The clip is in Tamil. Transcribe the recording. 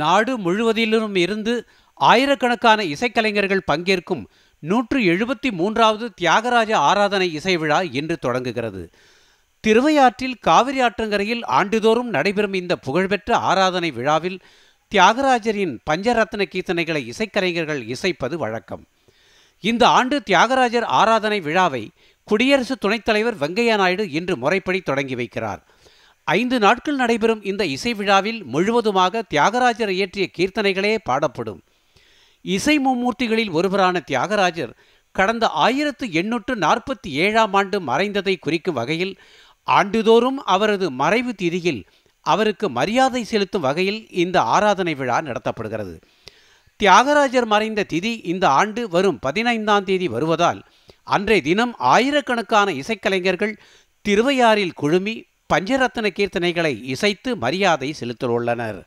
நாடு முழுவதிலும் இருந்து ஆயிரக்கணக்கான இசைக்கலைஞர்கள் பங்கேற்கும் நூற்று எழுபத்தி மூன்றாவது தியாகராஜ ஆராதனை இசை விழா இன்று தொடங்குகிறது திருவையாற்றில் காவிரி ஆற்றங்கரையில் ஆண்டுதோறும் நடைபெறும் இந்த புகழ்பெற்ற ஆராதனை விழாவில் தியாகராஜரின் பஞ்சரத்ன கீர்த்தனைகளை இசைக்கலைஞர்கள் இசைப்பது வழக்கம் இந்த ஆண்டு தியாகராஜர் ஆராதனை விழாவை குடியரசு துணைத் தலைவர் வெங்கையா நாயுடு இன்று முறைப்படி தொடங்கி வைக்கிறார் ஐந்து நாட்கள் நடைபெறும் இந்த இசை விழாவில் முழுவதுமாக தியாகராஜர் இயற்றிய கீர்த்தனைகளே பாடப்படும் இசை மும்மூர்த்திகளில் ஒருவரான தியாகராஜர் கடந்த ஆயிரத்து எண்ணூற்று நாற்பத்தி ஏழாம் ஆண்டு மறைந்ததை குறிக்கும் வகையில் ஆண்டுதோறும் அவரது மறைவு திதியில் அவருக்கு மரியாதை செலுத்தும் வகையில் இந்த ஆராதனை விழா நடத்தப்படுகிறது தியாகராஜர் மறைந்த திதி இந்த ஆண்டு வரும் பதினைந்தாம் தேதி வருவதால் அன்றைய தினம் ஆயிரக்கணக்கான இசைக்கலைஞர்கள் திருவையாறில் குழுமி பஞ்சரத்ன கீர்த்தனைகளை இசைத்து மரியாதை செலுத்தியுள்ளனர்